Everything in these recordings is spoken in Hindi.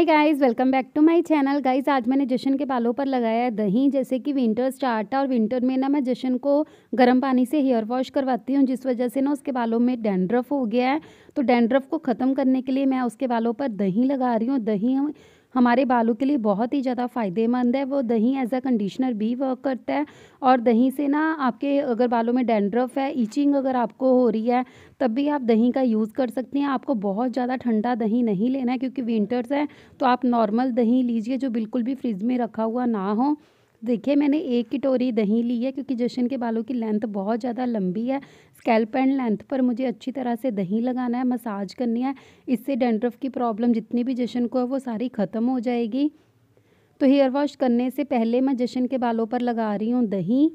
hi guys welcome back to my channel guys आज मैंने जशन के बालों पर लगाया है दही जैसे कि विंटर स्टार्ट है और विंटर में ना मैं जशन को गर्म पानी से हेयर वॉश करवाती हूँ जिस वजह से ना उसके बालों में डैंड्रफ हो गया है तो डैंड्रफ को ख़त्म करने के लिए मैं उसके बालों पर दही लगा रही हूँ दही हमारे बालों के लिए बहुत ही ज़्यादा फ़ायदेमंद है वो दही एज अ कंडीशनर भी वर्क करता है और दही से ना आपके अगर बालों में डेंड्रफ है ईचिंग अगर आपको हो रही है तब भी आप दही का यूज़ कर सकते हैं आपको बहुत ज़्यादा ठंडा दही नहीं लेना है क्योंकि विंटर्स है तो आप नॉर्मल दही लीजिए जो बिल्कुल भी फ्रिज में रखा हुआ ना हो देखिए मैंने एक कटोरी दही ली है क्योंकि जशन के बालों की लेंथ बहुत ज़्यादा लंबी है स्कैल्प एंड लेंथ पर मुझे अच्छी तरह से दही लगाना है मसाज करनी है इससे डेंड्रफ की प्रॉब्लम जितनी भी जशन को है वो सारी ख़त्म हो जाएगी तो हेयर वॉश करने से पहले मैं जशन के बालों पर लगा रही हूँ दही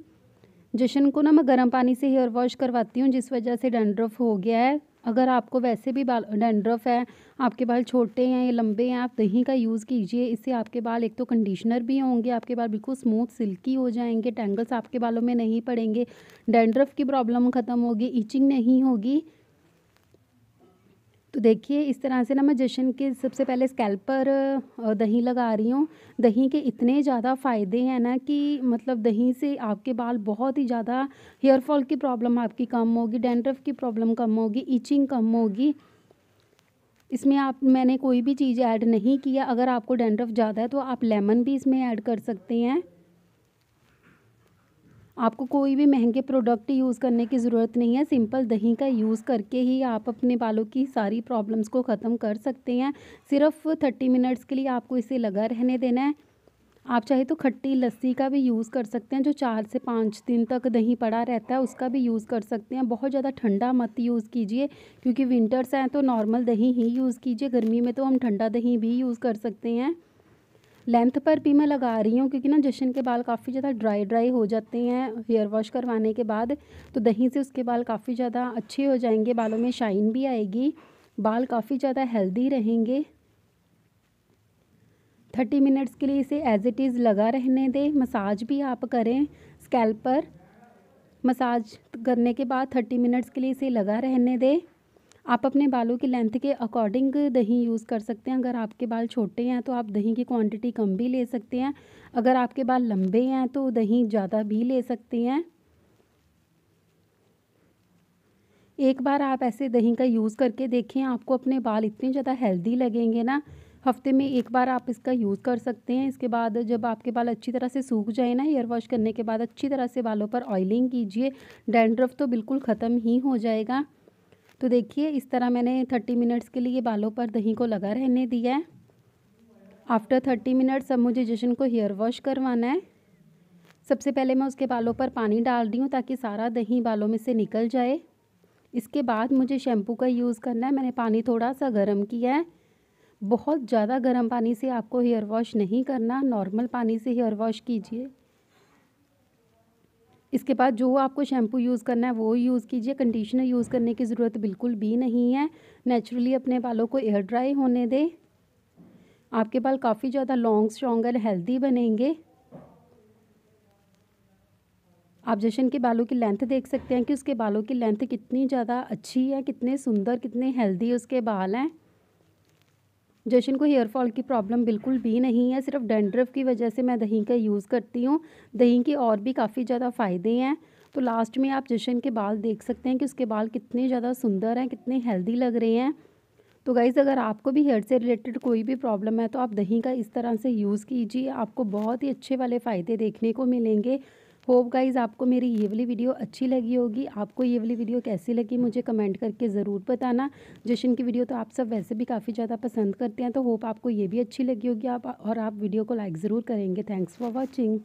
जशन को ना मैं गर्म पानी से हेयर वॉश करवाती हूँ जिस वजह से डेंड्रफ हो गया है अगर आपको वैसे भी बाल डेंड्रफ़ है आपके बाल छोटे हैं ये लंबे हैं आप दही का यूज़ कीजिए इससे आपके बाल एक तो कंडीशनर भी होंगे आपके बाल बिल्कुल स्मूथ सिल्की हो जाएंगे टेंगल्स आपके बालों में नहीं पड़ेंगे डेंड्रफ़ की प्रॉब्लम ख़त्म होगी ईचिंग नहीं होगी देखिए इस तरह से ना मैं जशन के सबसे पहले स्कैल्प पर दही लगा रही हूँ दही के इतने ज़्यादा फ़ायदे हैं ना कि मतलब दही से आपके बाल बहुत ही ज़्यादा हेयर फॉल की प्रॉब्लम आपकी कम होगी डेंड्रफ की प्रॉब्लम कम होगी ईचिंग कम होगी इसमें आप मैंने कोई भी चीज़ ऐड नहीं किया अगर आपको डेंड्रफ ज़्यादा है तो आप लेमन भी इसमें ऐड कर सकते हैं आपको कोई भी महंगे प्रोडक्ट यूज़ करने की ज़रूरत नहीं है सिंपल दही का यूज़ करके ही आप अपने बालों की सारी प्रॉब्लम्स को ख़त्म कर सकते हैं सिर्फ थर्टी मिनट्स के लिए आपको इसे लगा रहने देना है आप चाहे तो खट्टी लस्सी का भी यूज़ कर सकते हैं जो चार से पाँच दिन तक दही पड़ा रहता है उसका भी यूज़ कर सकते हैं बहुत ज़्यादा ठंडा मत यूज़ कीजिए क्योंकि विंटर्स हैं तो नॉर्मल दही ही यूज़ कीजिए गर्मी में तो हम ठंडा दही भी यूज़ कर सकते हैं लेंथ पर भी मैं लगा रही हूँ क्योंकि ना जशन के बाल काफ़ी ज़्यादा ड्राई ड्राई हो जाते हैं हेयर वॉश करवाने के बाद तो दही से उसके बाल काफ़ी ज़्यादा अच्छे हो जाएंगे बालों में शाइन भी आएगी बाल काफ़ी ज़्यादा हेल्दी रहेंगे थर्टी मिनट्स के लिए इसे एज़ इट इज़ लगा रहने दें मसाज भी आप करें स्कैल्प पर मसाज करने के बाद थर्टी मिनट्स के लिए इसे लगा रहने दें आप अपने बालों की लेंथ के अकॉर्डिंग दही यूज़ कर सकते हैं अगर आपके बाल छोटे हैं तो आप दही की क्वांटिटी कम भी ले सकते हैं अगर आपके बाल लंबे हैं तो दही ज़्यादा भी ले सकते हैं एक बार आप ऐसे दही का यूज़ करके देखें आपको अपने बाल इतने ज़्यादा हेल्दी लगेंगे ना हफ्ते में एक बार आप इसका यूज़ कर सकते हैं इसके बाद जब आपके बाल अच्छी तरह से सूख जाए ना हेयर वॉश करने के बाद अच्छी तरह से बालों पर ऑयलिंग कीजिए डैंड्रफ तो बिल्कुल ख़त्म ही हो जाएगा तो देखिए इस तरह मैंने थर्टी मिनट्स के लिए बालों पर दही को लगा रहने दिया है आफ्टर थर्टी मिनट्स अब मुझे जशन को हेयर वॉश करवाना है सबसे पहले मैं उसके बालों पर पानी डाल रही हूँ ताकि सारा दही बालों में से निकल जाए इसके बाद मुझे शैम्पू का यूज़ करना है मैंने पानी थोड़ा सा गर्म किया है बहुत ज़्यादा गर्म पानी से आपको हेयर वॉश नहीं करना नॉर्मल पानी से हेयर वॉश कीजिए इसके बाद जो आपको शैम्पू यूज़ करना है वो यूज़ कीजिए कंडीशनर यूज़ करने की ज़रूरत बिल्कुल भी नहीं है नेचुरली अपने बालों को एयर ड्राई होने दें आपके बाल काफ़ी ज़्यादा लॉन्ग स्ट्रॉन्ग एंड हेल्दी बनेंगे आप जशन के बालों की लेंथ देख सकते हैं कि उसके बालों की लेंथ कितनी ज़्यादा अच्छी है कितने सुंदर कितने हेल्दी उसके बाल हैं जशन को हेयर फॉल की प्रॉब्लम बिल्कुल भी नहीं है सिर्फ डेंड्रफ की वजह से मैं दही का यूज़ करती हूँ दही के और भी काफ़ी ज़्यादा फ़ायदे हैं तो लास्ट में आप जशन के बाल देख सकते हैं कि उसके बाल कितने ज़्यादा सुंदर हैं कितने हेल्दी लग रहे हैं तो गाइज़ अगर आपको भी हेयर से रिलेटेड कोई भी प्रॉब्लम है तो आप दही का इस तरह से यूज़ कीजिए आपको बहुत ही अच्छे वाले फ़ायदे देखने को मिलेंगे होप गाइज़ आपको मेरी ये वाली वीडियो अच्छी लगी होगी आपको ये वाली वीडियो कैसी लगी मुझे कमेंट करके ज़रूर बताना जशन की वीडियो तो आप सब वैसे भी काफ़ी ज़्यादा पसंद करते हैं तो होप आपको ये भी अच्छी लगी होगी आप और आप वीडियो को लाइक ज़रूर करेंगे थैंक्स फॉर वॉचिंग